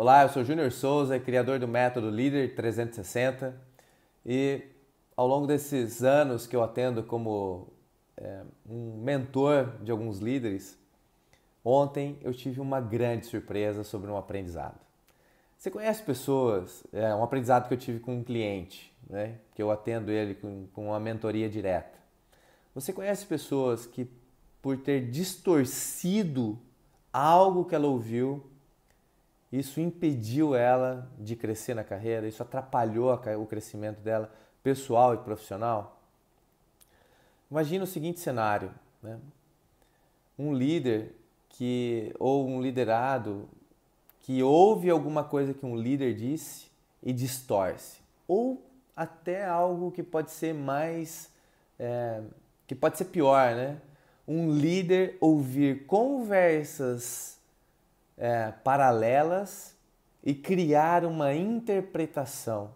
Olá, eu sou Júnior Souza, criador do método Líder 360 e ao longo desses anos que eu atendo como é, um mentor de alguns líderes, ontem eu tive uma grande surpresa sobre um aprendizado. Você conhece pessoas, é um aprendizado que eu tive com um cliente, né, que eu atendo ele com, com uma mentoria direta. Você conhece pessoas que, por ter distorcido algo que ela ouviu, isso impediu ela de crescer na carreira? Isso atrapalhou o crescimento dela, pessoal e profissional? Imagina o seguinte cenário: né? um líder que ou um liderado que ouve alguma coisa que um líder disse e distorce, ou até algo que pode ser mais é, que pode ser pior, né? Um líder ouvir conversas é, paralelas e criar uma interpretação.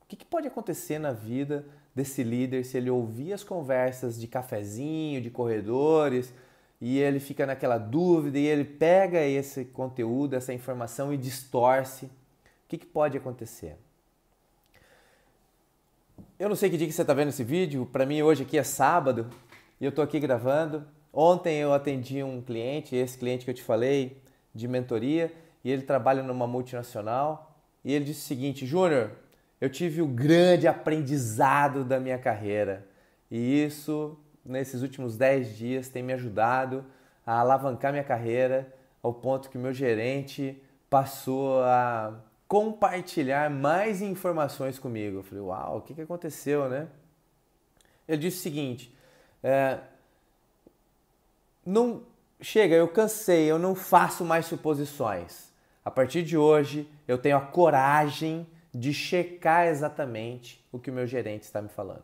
O que, que pode acontecer na vida desse líder se ele ouvir as conversas de cafezinho, de corredores, e ele fica naquela dúvida e ele pega esse conteúdo, essa informação e distorce. O que, que pode acontecer? Eu não sei que dia que você está vendo esse vídeo, para mim hoje aqui é sábado e eu estou aqui gravando. Ontem eu atendi um cliente, esse cliente que eu te falei, de mentoria e ele trabalha numa multinacional. E ele disse o seguinte: Júnior, eu tive o grande aprendizado da minha carreira e isso, nesses últimos 10 dias, tem me ajudado a alavancar minha carreira ao ponto que meu gerente passou a compartilhar mais informações comigo. Eu falei, uau, o que, que aconteceu, né? Ele disse o seguinte: é, não, chega, eu cansei, eu não faço mais suposições. A partir de hoje, eu tenho a coragem de checar exatamente o que o meu gerente está me falando.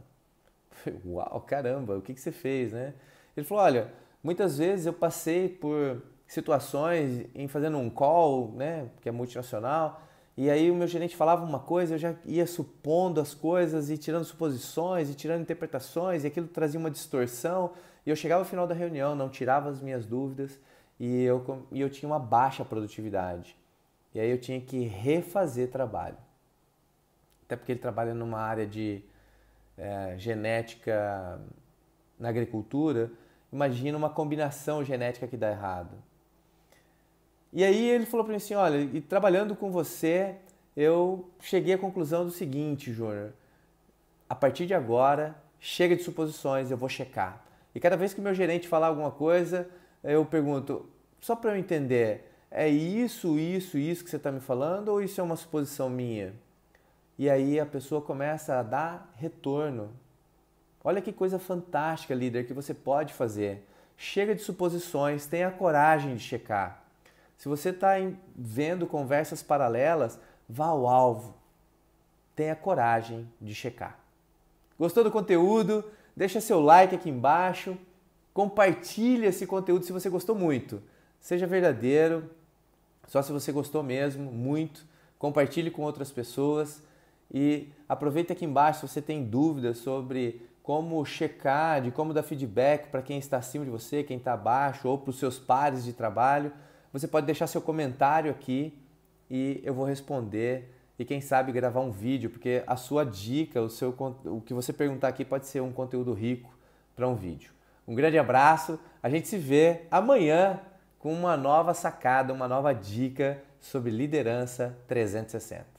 Falei, Uau, caramba, o que, que você fez, né? Ele falou: olha, muitas vezes eu passei por situações em fazendo um call, né, que é multinacional, e aí o meu gerente falava uma coisa, eu já ia supondo as coisas e tirando suposições e tirando interpretações, e aquilo trazia uma distorção. E eu chegava ao final da reunião, não tirava as minhas dúvidas e eu, e eu tinha uma baixa produtividade. E aí eu tinha que refazer trabalho. Até porque ele trabalha numa área de é, genética na agricultura, imagina uma combinação genética que dá errado. E aí ele falou para mim assim, olha, e trabalhando com você, eu cheguei à conclusão do seguinte, Júnior, a partir de agora, chega de suposições, eu vou checar. E cada vez que meu gerente falar alguma coisa, eu pergunto, só para eu entender, é isso, isso, isso que você está me falando ou isso é uma suposição minha? E aí a pessoa começa a dar retorno. Olha que coisa fantástica, líder, que você pode fazer. Chega de suposições, tenha coragem de checar. Se você está vendo conversas paralelas, vá ao alvo. Tenha coragem de checar. Gostou do conteúdo? Deixa seu like aqui embaixo, compartilha esse conteúdo se você gostou muito. Seja verdadeiro, só se você gostou mesmo, muito. Compartilhe com outras pessoas e aproveita aqui embaixo se você tem dúvidas sobre como checar, de como dar feedback para quem está acima de você, quem está abaixo ou para os seus pares de trabalho. Você pode deixar seu comentário aqui e eu vou responder e quem sabe gravar um vídeo, porque a sua dica, o, seu, o que você perguntar aqui pode ser um conteúdo rico para um vídeo. Um grande abraço, a gente se vê amanhã com uma nova sacada, uma nova dica sobre liderança 360.